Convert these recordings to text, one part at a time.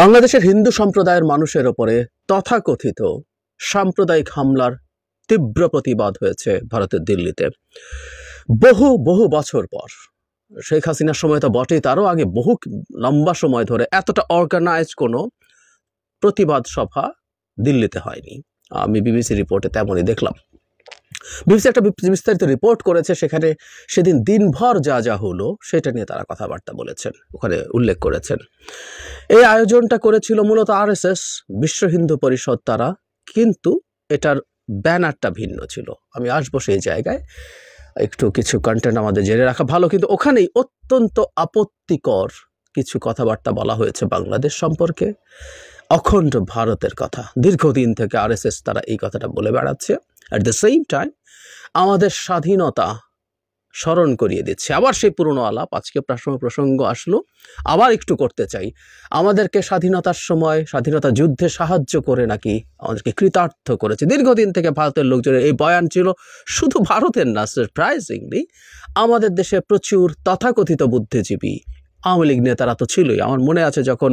বাংলাদেশের হিন্দু সম্প্রদায়ের মানুষের ওপরে তথাকথিত সাম্প্রদায়িক হামলার তীব্র প্রতিবাদ হয়েছে ভারতের দিল্লিতে বহু বহু বছর পর শেখ হাসিনার সময় তো বটেই তারও আগে বহু লম্বা সময় ধরে এতটা অর্গানাইজ কোনো প্রতিবাদ সভা দিল্লিতে হয়নি আমি বিবিসি রিপোর্টে তেমনই দেখলাম বিবিসি একটা বিস্তারিত রিপোর্ট করেছে সেখানে সেদিন দিনভর যা যা হলো সেটা নিয়ে তারা কথাবার্তা বলেছেন ওখানে উল্লেখ করেছেন এই আয়োজনটা করেছিল মূলত আরএসএস বিশ্ব হিন্দু পরিষদ তারা কিন্তু এটার ব্যানারটা ভিন্ন ছিল আমি আসবো সেই জায়গায় একটু কিছু কন্টেন্ট আমাদের জেনে রাখা ভালো কিন্তু ওখানেই অত্যন্ত আপত্তিকর কিছু কথাবার্তা বলা হয়েছে বাংলাদেশ সম্পর্কে অখণ্ড ভারতের কথা দীর্ঘদিন থেকে আরএসএস তারা এই কথাটা বলে বেড়াচ্ছে অ্যাট দ্য সেম টাইম আমাদের স্বাধীনতা স্মরণ করিয়ে দিচ্ছে আবার সেই পুরনো আলাপ আজকে প্রাসঙ্গিক প্রসঙ্গ আসলো আবার একটু করতে চাই আমাদেরকে স্বাধীনতার সময় স্বাধীনতা যুদ্ধে সাহায্য করে নাকি আমাদেরকে কৃতার্থ করেছে দীর্ঘদিন থেকে ভারতের লোকজনের এই বয়ান ছিল শুধু ভারতের না সারপ্রাইজিংলি আমাদের দেশে প্রচুর তথাকথিত বুদ্ধিজীবী আওয়ামী লীগ নেতারা তো ছিলই আমার মনে আছে যখন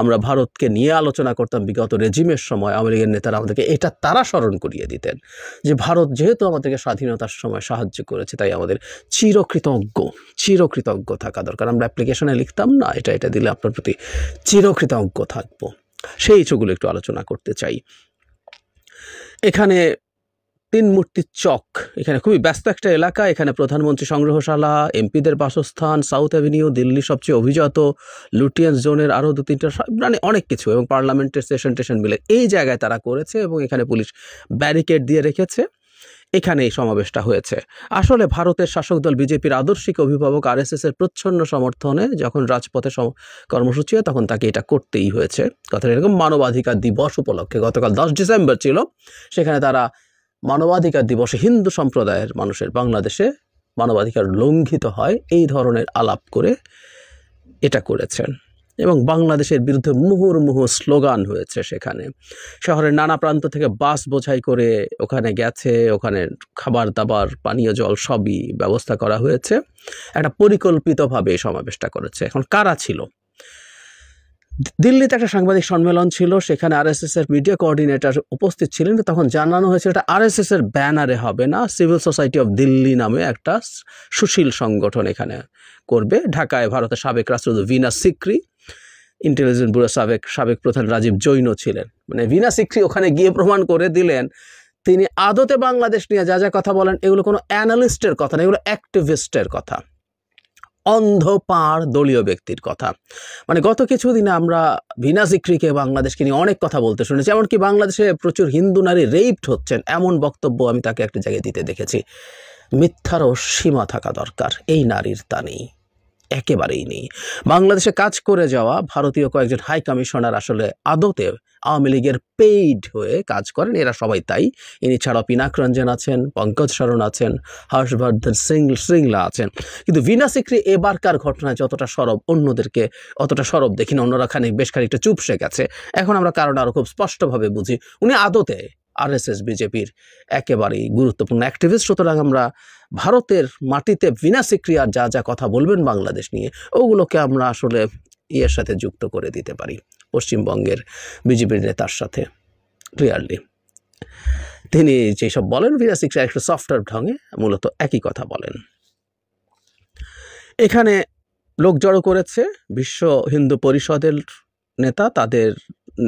আমরা ভারতকে নিয়ে আলোচনা করতাম বিগত রেজিমের সময় আওয়ামী লীগের নেতারা আমাদেরকে এটা তারা স্মরণ করিয়ে দিতেন যে ভারত যেহেতু আমাদেরকে স্বাধীনতার সময় সাহায্য করেছে তাই আমাদের চিরকৃতজ্ঞ চিরকৃতজ্ঞ থাকা দরকার আমরা অ্যাপ্লিকেশনে লিখতাম না এটা এটা দিলে আপনার প্রতি চিরকৃতজ্ঞ থাকবো সেই ইস্যুগুলো একটু আলোচনা করতে চাই এখানে তিন মূর্তি চক এখানে খুবই ব্যস্ত একটা এলাকা এখানে প্রধানমন্ত্রী সংগ্রহশালা এমপিদের বাসস্থান সাউথ অ্যাভিনিউ দিল্লি সবচেয়ে অভিজাত লুটিয়ান্স জোনের আরও দু তিনটা মানে অনেক কিছু এবং পার্লামেন্টের স্টেশন টেশন মিলে এই জায়গায় তারা করেছে এবং এখানে পুলিশ ব্যারিকেড দিয়ে রেখেছে এখানে এই সমাবেশটা হয়েছে আসলে ভারতের শাসক দল বিজেপির আদর্শিক অভিভাবক এস এর প্রচ্ছন্ন সমর্থনে যখন রাজপথে কর্মসূচি হয় তখন তাকে এটা করতেই হয়েছে কথাটা এরকম মানবাধিকার দিবস উপলক্ষে গতকাল দশ ডিসেম্বর ছিল সেখানে তারা মানবাধিকার দিবসে হিন্দু সম্প্রদায়ের মানুষের বাংলাদেশে মানবাধিকার লঙ্ঘিত হয় এই ধরনের আলাপ করে এটা করেছেন এবং বাংলাদেশের বিরুদ্ধে মুহু স্লোগান হয়েছে সেখানে শহরের নানা প্রান্ত থেকে বাস বোঝাই করে ওখানে গেছে ওখানে খাবার দাবার পানীয় জল সবই ব্যবস্থা করা হয়েছে একটা পরিকল্পিতভাবে এই সমাবেশটা করেছে এখন কারা ছিল দিল্লিতে একটা সাংবাদিক সম্মেলন ছিল সেখানে আরএসএস এর মিডিয়া কোঅর্ডিনেটর উপস্থিত ছিলেন তখন জানানো হয়েছিল এটা আরএসএস এর ব্যানারে হবে না সিভিল সোসাইটি অফ দিল্লি নামে একটা সুশীল সংগঠন এখানে করবে ঢাকায় ভারতের সাবেক রাষ্ট্রদূত ভিনা সিক্রি ইন্টেলিজেন্স ব্যুরো সাবেক সাবেক প্রধান রাজীব জৈন ছিলেন মানে ভিনা সিক্রি ওখানে গিয়ে প্রমাণ করে দিলেন তিনি আদতে বাংলাদেশ নিয়ে যা যা কথা বলেন এগুলো কোনো অ্যানালিস্টের কথা না এগুলো অ্যাক্টিভিস্টের কথা অন্ধ পাড় দলীয় ব্যক্তির কথা মানে গত কিছুদিনে আমরা ভিনা সিক্রিকে বাংলাদেশকে নিয়ে অনেক কথা বলতে শুনেছি এমনকি বাংলাদেশে প্রচুর হিন্দু নারী রেইপড হচ্ছেন এমন বক্তব্য আমি তাকে একটা জায়গায় দিতে দেখেছি মিথ্যারও সীমা থাকা দরকার এই নারীর তা নেই একেবারেই নেই বাংলাদেশে কাজ করে যাওয়া ভারতীয় কয়েকজন হাই কমিশনার আসলে আদতে আওয়ামী লীগের পেইড হয়ে কাজ করেন এরা সবাই তাই ইনি ছাড়াও পিনাক রঞ্জন আছেন পঙ্কজ শরণ আছেন হর্ষবর্ধন সিং সিংলা আছেন কিন্তু ভিনা সিক্রি এবারকার ঘটনায় যতটা সরব অন্যদেরকে অতটা সরব দেখি না অন্যরা খানিক বেশ খানিকটা চুপসে গেছে এখন আমরা কারণ আরও খুব স্পষ্টভাবে বুঝি উনি আদতে আরএসএস বিজেপির একেবারেই গুরুত্বপূর্ণ অ্যাক্টিভিস্ট সুতরাং আমরা ভারতের মাটিতে বিনাশিক্রিয়ার যা যা কথা বলবেন বাংলাদেশ নিয়ে ওগুলোকে আমরা আসলে ইয়ের সাথে যুক্ত করে দিতে পারি পশ্চিমবঙ্গের বিজেপির নেতার সাথে ক্লিয়ারলি তিনি যেসব বলেন বিনাশিক্রিয়া একটু সফটওয়্যার ঢঙে মূলত একই কথা বলেন এখানে লোক জড়ো করেছে বিশ্ব হিন্দু পরিষদের নেতা তাদের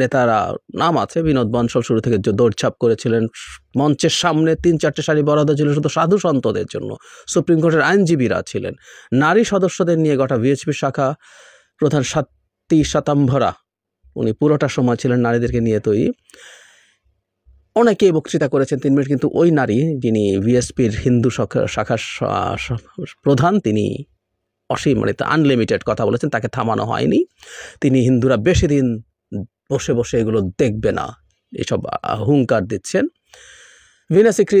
নেতারা নাম আছে বিনোদ বনসল শুরু থেকে দৌড়ছাপ করেছিলেন মঞ্চের সামনে তিন চারটে শাড়ি বরাদ্দ ছিল শুধু সাধু সন্তদের জন্য সুপ্রিম কোর্টের আইনজীবীরা ছিলেন নারী সদস্যদের নিয়ে গোটা বিএসপি শাখা প্রধান সাত্তি শতাম্ভরা উনি পুরোটা সময় ছিলেন নারীদেরকে নিয়ে তৈরি অনেকেই বক্তৃতা করেছেন তিন মিনিট কিন্তু ওই নারী যিনি বিএসপির হিন্দু শাখার প্রধান তিনি অসীম মানে আনলিমিটেড কথা বলেছেন তাকে থামানো হয়নি তিনি হিন্দুরা বেশি দিন বসে বসে এগুলো দেখবে না এসব হুঙ্কার দিচ্ছেন ভিনা সিক্রি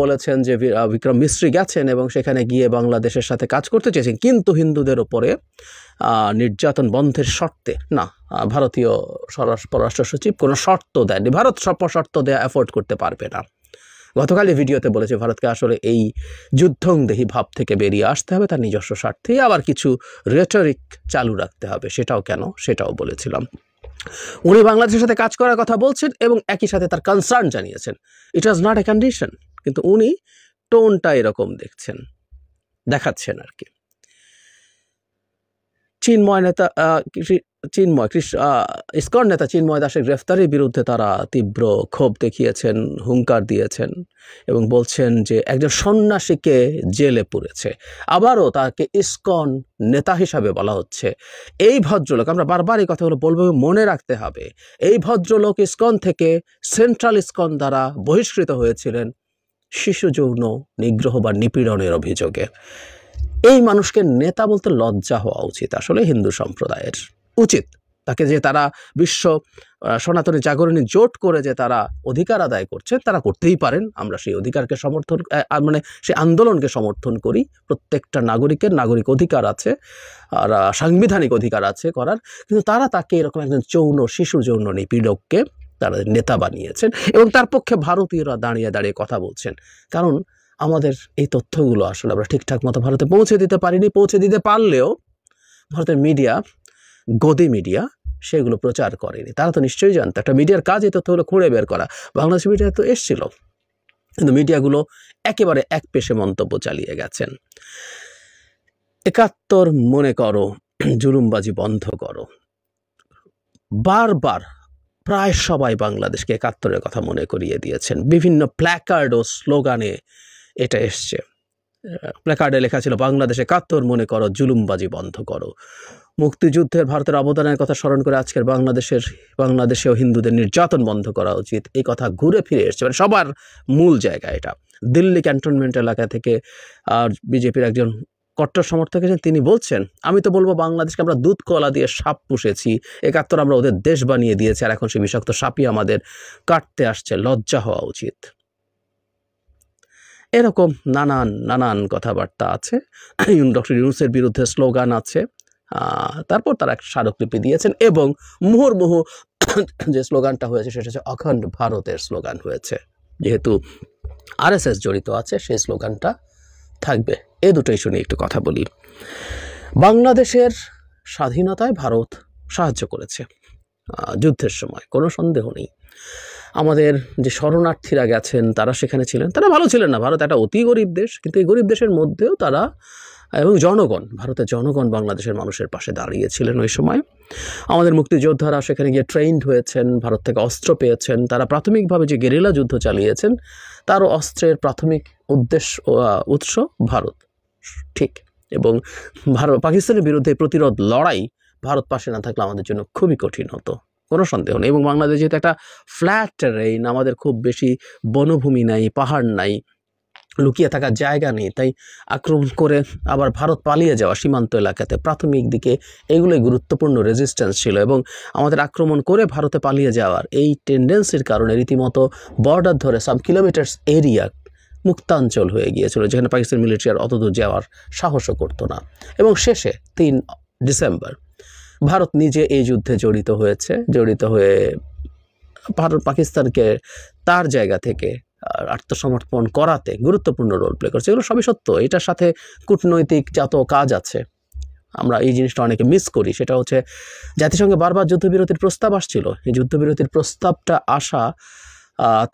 বলেছেন যে বিক্রম মিস্ত্রি গেছেন এবং সেখানে গিয়ে বাংলাদেশের সাথে কাজ করতে চেয়েছেন কিন্তু হিন্দুদের ওপরে নির্যাতন বন্ধের শর্তে না ভারতীয় স্বরাষ্ট্র পররাষ্ট্র সচিব কোনো শর্ত দেয়নি ভারত সব শর্ত দেওয়া অ্যাফোর্ড করতে পারবে না গতকালই ভিডিওতে বলেছে ভারতকে আসলে এই যুদ্ধংদেহী ভাব থেকে বেরিয়ে আসতে হবে তার নিজস্ব স্বার্থে আবার কিছু রেটরিক চালু রাখতে হবে সেটাও কেন সেটাও বলেছিলাম উনি বাংলাদেশের সাথে কাজ করার কথা বলছেন এবং একই সাথে তার কনসার্ন জানিয়েছেন ইট ওয়াজ নট এ কন্ডিশন কিন্তু উনি টোনটা এরকম দেখছেন দেখাচ্ছেন আর কি চিন্ময় নেতা চিন্ময় কৃষ্ণ ইস্কন নেতা চিন্ময় দাসের গ্রেফতারের বিরুদ্ধে তারা তীব্র ক্ষোভ দেখিয়েছেন হুঙ্কার দিয়েছেন এবং বলছেন যে একজন সন্ন্যাসীকে জেলে পড়েছে আবারও তাকে ইস্কন নেতা হিসাবে বলা হচ্ছে এই ভদ্রলোক আমরা বারবার এই কথাগুলো বলবো মনে রাখতে হবে এই ভদ্রলোক ইস্কন থেকে সেন্ট্রাল ইস্কন দ্বারা বহিষ্কৃত হয়েছিলেন শিশু যৌন নিগ্রহ বা নিপীড়নের অভিযোগে এই মানুষকে নেতা বলতে লজ্জা হওয়া উচিত আসলে হিন্দু সম্প্রদায়ের উচিত তাকে যে তারা বিশ্ব সনাতনী জাগরণী জোট করে যে তারা অধিকার আদায় করছে তারা করতেই পারেন আমরা সেই অধিকারকে সমর্থন মানে সেই আন্দোলনকে সমর্থন করি প্রত্যেকটা নাগরিকের নাগরিক অধিকার আছে আর সাংবিধানিক অধিকার আছে করার কিন্তু তারা তাকে এরকম একজন যৌন শিশু যৌন নিপীড়ককে তারা নেতা বানিয়েছেন এবং তার পক্ষে ভারতীয়রা দাঁড়িয়ে দাঁড়িয়ে কথা বলছেন কারণ আমাদের এই তথ্যগুলো আসলে আমরা ঠিকঠাক মতো ভারতে পৌঁছে দিতে পারিনি পৌঁছে দিতে পারলেও ভারতের মিডিয়া গদি মিডিয়া সেগুলো প্রচার করেনি তারা তো নিশ্চয়ই জানতো একটা মিডিয়ার কাজ এই তথ্যগুলো খুঁড়ে বের করা বাংলাদেশ মিডিয়া তো এসছিল কিন্তু মিডিয়াগুলো একেবারে এক পেশে মন্তব্য চালিয়ে গেছেন একাত্তর মনে করো জুলুমবাজি বন্ধ করো বারবার প্রায় সবাই বাংলাদেশকে একাত্তরের কথা মনে করিয়ে দিয়েছেন বিভিন্ন প্ল্যাকার্ড ও স্লোগানে এটা এসছে প্ল্যাকার্ডে লেখা ছিল বাংলাদেশ একাত্তর মনে করো জুলুমবাজি বন্ধ করো মুক্তিযুদ্ধের ভারতের অবদানের কথা স্মরণ করে আজকের বাংলাদেশের বাংলাদেশেও হিন্দুদের নির্যাতন বন্ধ করা উচিত এই কথা ঘুরে ফিরে এসছে মানে সবার মূল জায়গা এটা দিল্লি ক্যান্টনমেন্ট এলাকা থেকে আর বিজেপির একজন কট্টর সমর্থক আছেন তিনি বলছেন আমি তো বলবো বাংলাদেশকে আমরা দুধ কলা দিয়ে সাপ পুষেছি একাত্তর আমরা ওদের দেশ বানিয়ে দিয়েছি আর এখন সে বিষাক্ত সাপই আমাদের কাটতে আসছে লজ্জা হওয়া উচিত এরকম নানান নানান কথাবার্তা আছে ডক্টর ইউনুসের বিরুদ্ধে স্লোগান আছে তারপর তারা একটা স্মারকলিপি দিয়েছেন এবং মুহুর্মুহ যে স্লোগানটা হয়েছে সেটা হচ্ছে অখণ্ড ভারতের স্লোগান হয়েছে যেহেতু আরএসএস জড়িত আছে সেই স্লোগানটা থাকবে এ দুটোই শুনে একটু কথা বলি বাংলাদেশের স্বাধীনতায় ভারত সাহায্য করেছে যুদ্ধের সময় কোনো সন্দেহ নেই আমাদের যে শরণার্থীরা গেছেন তারা সেখানে ছিলেন তারা ভালো ছিলেন না ভারত একটা অতি গরিব দেশ কিন্তু এই গরিব দেশের মধ্যেও তারা এবং জনগণ ভারতের জনগণ বাংলাদেশের মানুষের পাশে দাঁড়িয়েছিলেন ওই সময় আমাদের মুক্তিযোদ্ধারা সেখানে গিয়ে ট্রেন্ড হয়েছেন ভারত থেকে অস্ত্র পেয়েছেন তারা প্রাথমিকভাবে যে গেরিলা যুদ্ধ চালিয়েছেন তারও অস্ত্রের প্রাথমিক উদ্দেশ্য উৎস ভারত ঠিক এবং ভারত পাকিস্তানের বিরুদ্ধে প্রতিরোধ লড়াই ভারত পাশে না থাকলে আমাদের জন্য খুবই কঠিন হতো কোনো সন্দেহ নেই এবং বাংলাদেশ যেহেতু একটা ফ্ল্যাট রেইন আমাদের খুব বেশি বনভূমি নাই পাহাড় নাই লুকিয়ে থাকার জায়গা নেই তাই আক্রমণ করে আবার ভারত পালিয়ে যাওয়া সীমান্ত এলাকাতে প্রাথমিক দিকে এগুলোই গুরুত্বপূর্ণ রেজিস্ট্যান্স ছিল এবং আমাদের আক্রমণ করে ভারতে পালিয়ে যাওয়ার এই টেন্ডেন্সির কারণে রীতিমতো বর্ডার ধরে সাব কিলোমিটার্স এরিয়া মুক্তাঞ্চল হয়ে গিয়েছিল যেখানে পাকিস্তান মিলিটারি আর অতদূর যাওয়ার সাহসও করতো না এবং শেষে তিন ডিসেম্বর ভারত নিজে এই যুদ্ধে জড়িত হয়েছে জড়িত হয়ে ভারত পাকিস্তানকে তার জায়গা থেকে আত্মসমর্পণ করাতে গুরুত্বপূর্ণ রোল প্লে করছে এগুলো সবই সত্য এটার সাথে কূটনৈতিক জাত কাজ আছে আমরা এই জিনিসটা অনেকে মিস করি সেটা হচ্ছে জাতিসংঘে বারবার যুদ্ধবিরতির প্রস্তাব আসছিল এই যুদ্ধবিরতির প্রস্তাবটা আসা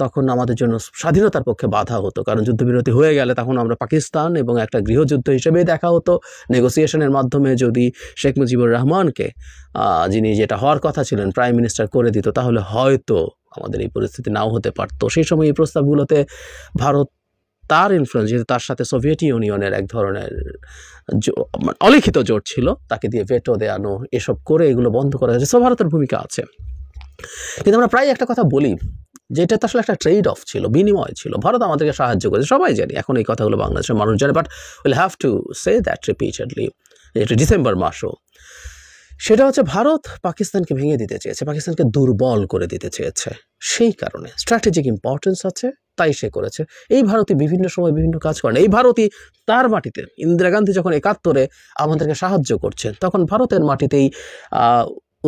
তখন আমাদের জন্য স্বাধীনতার পক্ষে বাধা হতো কারণ যুদ্ধবিরতি হয়ে গেলে তখন আমরা পাকিস্তান এবং একটা গৃহযুদ্ধ হিসেবেই দেখা হতো নেগোসিয়েশনের মাধ্যমে যদি শেখ মুজিবুর রহমানকে যিনি যেটা হওয়ার কথা ছিলেন প্রাইম মিনিস্টার করে দিত তাহলে হয়তো আমাদের এই পরিস্থিতি নাও হতে পারত সেই সময় এই প্রস্তাবগুলোতে ভারত তার ইনফ্লুয়েন্স যেহেতু তার সাথে সোভিয়েত ইউনিয়নের এক ধরনের মানে অলিখিত জোট ছিল তাকে দিয়ে ভেটো দেয়ানো এসব করে এগুলো বন্ধ করা হয়েছে সব ভারতের ভূমিকা আছে কিন্তু আমরা প্রায় একটা কথা বলি যে এটা তো আসলে একটা ট্রেড অফ ছিল বিনিময় ছিল ভারত আমাদেরকে সাহায্য করেছে সবাই জানি এখন এই কথাগুলো বাংলাদেশের মানুষ জানে but will have to say that repeatedly এটা ডিসেম্বর মাসও সেটা হচ্ছে ভারত পাকিস্তানকে ভেঙে দিতে চেয়েছে পাকিস্তানকে দুর্বল করে দিতে চেয়েছে সেই কারণে স্ট্র্যাটেজিক ইম্পর্টেন্স আছে তাই সে করেছে এই ভারতই বিভিন্ন সময় বিভিন্ন কাজ করেন এই ভারতই তার মাটিতে ইন্দিরা গান্ধী যখন একাত্তরে আমাদেরকে সাহায্য করছেন তখন ভারতের মাটিতেই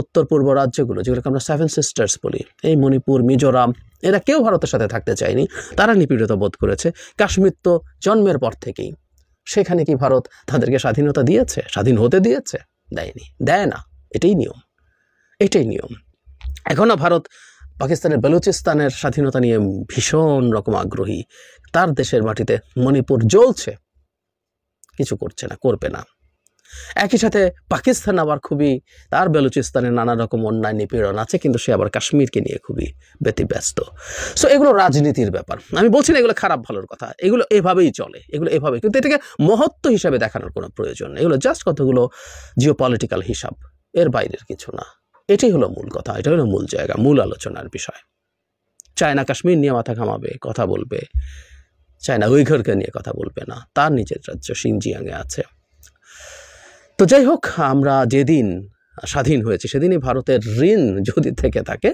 উত্তর পূর্ব রাজ্যগুলো যেগুলোকে আমরা সেভেন সিস্টার্স বলি এই মণিপুর মিজোরাম এরা কেউ ভারতের সাথে থাকতে চায়নি তারা নিপীড়িত বোধ করেছে কাশ্মীর তো জন্মের পর থেকেই সেখানে কি ভারত তাদেরকে স্বাধীনতা দিয়েছে স্বাধীন হতে দিয়েছে দেয়নি দেয় না এটাই নিয়ম এটাই নিয়ম এখনও ভারত পাকিস্তানের বেলুচিস্তানের স্বাধীনতা নিয়ে ভীষণ রকম আগ্রহী তার দেশের মাটিতে মণিপুর জ্বলছে কিছু করছে না করবে না একই সাথে পাকিস্তান আবার খুবই তার বেলুচিস্তানে নানা রকম অন্যায় নিপীড়ন আছে কিন্তু সে আবার কাশ্মীরকে নিয়ে খুবই ব্যতিব্যস্ত সো এগুলো রাজনীতির ব্যাপার আমি বলছি না এগুলো খারাপ ভালোর কথা এগুলো এভাবেই চলে এগুলো এভাবে কিন্তু এটাকে মহত্ব হিসাবে দেখানোর কোনো প্রয়োজন নেই এগুলো জাস্ট কতগুলো জিও পলিটিক্যাল হিসাব এর বাইরের কিছু না এটাই হলো মূল কথা এটা হলো মূল জায়গা মূল আলোচনার বিষয় চায়না কাশ্মীর নিয়ে মাথা ঘামাবে কথা বলবে চায়না উইঘরকে নিয়ে কথা বলবে না তার নিজের রাজ্য সিনজিয়াংয়ে আছে তো যাই হোক আমরা যেদিন স্বাধীন হয়েছে সেদিনই ভারতের ঋণ যদি থেকে থাকে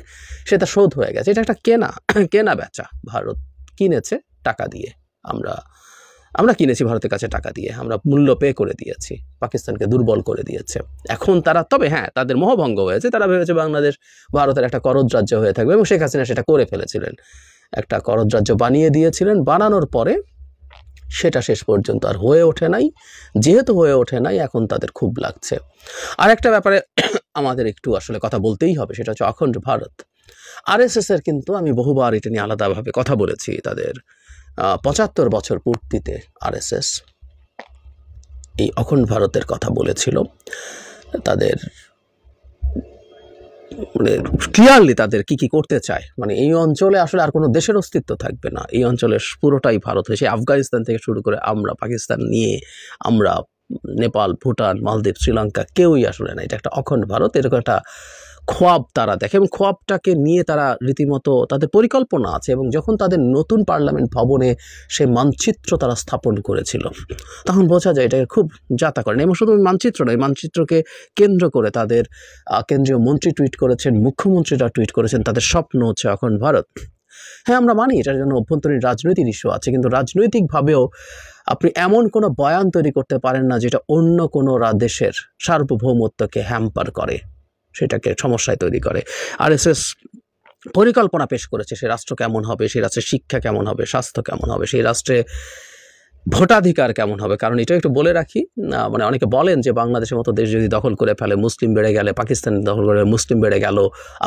সেটা শোধ হয়ে গেছে এটা একটা কেনা কেনা বেচা ভারত কিনেছে টাকা দিয়ে আমরা আমরা কিনেছি ভারতের কাছে টাকা দিয়ে আমরা মূল্য পে করে দিয়েছি পাকিস্তানকে দুর্বল করে দিয়েছে এখন তারা তবে হ্যাঁ তাদের মোহভঙ্গ হয়েছে তারা ভেবেছে বাংলাদেশ ভারতের একটা করজ রাজ্য হয়ে থাকবে এবং শেখ হাসিনা সেটা করে ফেলেছিলেন একটা করজ রাজ্য বানিয়ে দিয়েছিলেন বানানোর পরে সেটা শেষ পর্যন্ত আর হয়ে ওঠে নাই যেহেতু হয়ে ওঠে নাই এখন তাদের খুব লাগছে আর একটা ব্যাপারে আমাদের একটু আসলে কথা বলতেই হবে সেটা হচ্ছে অখণ্ড ভারত আরএসএসের কিন্তু আমি বহুবার এটা নিয়ে আলাদাভাবে কথা বলেছি তাদের পঁচাত্তর বছর পূর্তিতে আরএসএস এই অখণ্ড ভারতের কথা বলেছিল তাদের মানে ক্লিয়ারলি তাদের কি কি করতে চায় মানে এই অঞ্চলে আসলে আর কোনো দেশের অস্তিত্ব থাকবে না এই অঞ্চলের পুরোটাই ভারত হয়েছে আফগানিস্তান থেকে শুরু করে আমরা পাকিস্তান নিয়ে আমরা নেপাল ভুটান মালদ্বীপ শ্রীলঙ্কা কেউই আসলে না এটা একটা অখণ্ড ভারত এরকম একটা খোয়াব তারা দেখে এবং খোয়াবটাকে নিয়ে তারা রীতিমতো তাদের পরিকল্পনা আছে এবং যখন তাদের নতুন পার্লামেন্ট ভবনে সে মানচিত্র তারা স্থাপন করেছিল তখন বোঝা যায় এটাকে খুব যাতা করেন এবং শুধু মানচিত্র নয় মানচিত্রকে কেন্দ্র করে তাদের কেন্দ্রীয় মন্ত্রী টুইট করেছেন মুখ্যমন্ত্রীরা টুইট করেছেন তাদের স্বপ্ন হচ্ছে এখন ভারত হ্যাঁ আমরা মানি এটার জন্য অভ্যন্তরীণ রাজনৈতিক ইস্যু আছে কিন্তু রাজনৈতিকভাবেও আপনি এমন কোনো বয়ান তৈরি করতে পারেন না যেটা অন্য কোনো দেশের সার্বভৌমত্বকে হ্যাম্পার করে সেটাকে সমস্যায় তৈরি করে এস পরিকল্পনা পেশ করেছে সে রাষ্ট্র কেমন হবে সে রাষ্ট্রে শিক্ষা কেমন হবে স্বাস্থ্য কেমন হবে সেই রাষ্ট্রে ভোটাধিকার কেমন হবে কারণ এটা একটু বলে রাখি মানে অনেকে বলেন যে বাংলাদেশের মতো দেশ যদি দখল করে ফেলে মুসলিম বেড়ে গেলে পাকিস্তান দখল করে মুসলিম বেড়ে গেল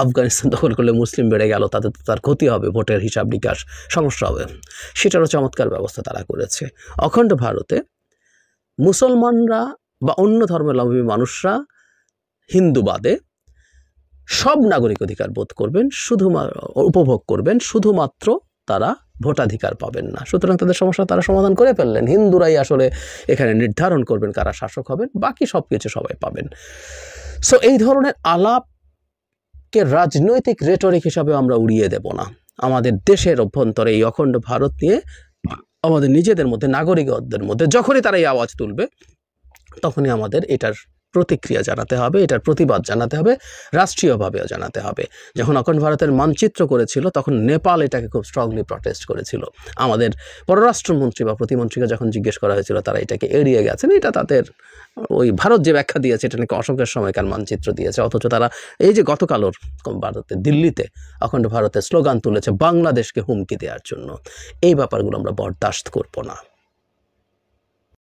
আফগানিস্তান দখল করলে মুসলিম বেড়ে গেল তাতে তো তার ক্ষতি হবে ভোটের হিসাব নিকাশ সমস্যা হবে সেটারও চমৎকার ব্যবস্থা তারা করেছে অখণ্ড ভারতে মুসলমানরা বা অন্য ধর্মাবলম্বী মানুষরা হিন্দুবাদে সব নাগরিক অধিকার বোধ করবেন শুধুমাত্র উপভোগ করবেন শুধুমাত্র তারা ভোটাধিকার পাবেন না সুতরাং তাদের সমস্যা তারা সমাধান করে ফেললেন হিন্দুরাই আসলে এখানে নির্ধারণ করবেন কারা শাসক হবেন বাকি সব কিছু সবাই পাবেন সো এই ধরনের আলাপকে রাজনৈতিক রেটরিক হিসাবে আমরা উড়িয়ে দেব না আমাদের দেশের অভ্যন্তরে এই অখণ্ড ভারত নিয়ে আমাদের নিজেদের মধ্যে নাগরিকদের মধ্যে যখনই তারা এই আওয়াজ তুলবে তখনই আমাদের এটার প্রতিক্রিয়া জানাতে হবে এটার প্রতিবাদ জানাতে হবে রাষ্ট্রীয়ভাবেও জানাতে হবে যখন অখণ্ড ভারতের মানচিত্র করেছিল তখন নেপাল এটাকে খুব স্ট্রংলি প্রটেস্ট করেছিল আমাদের পররাষ্ট্রমন্ত্রী বা প্রতিমন্ত্রীকে যখন জিজ্ঞেস করা হয়েছিল তারা এটাকে এড়িয়ে গেছেন এটা তাদের ওই ভারত যে ব্যাখ্যা দিয়েছে এটা নাকি অশোকের সময়কার মানচিত্র দিয়েছে অথচ তারা এই যে গতকালর ভারতে দিল্লিতে অখণ্ড ভারতের স্লোগান তুলেছে বাংলাদেশকে হুমকি দেওয়ার জন্য এই ব্যাপারগুলো আমরা বরদাস্ত করবো না